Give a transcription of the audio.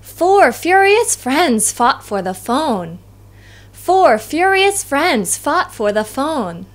Four furious friends fought for the phone. Four furious friends fought for the phone.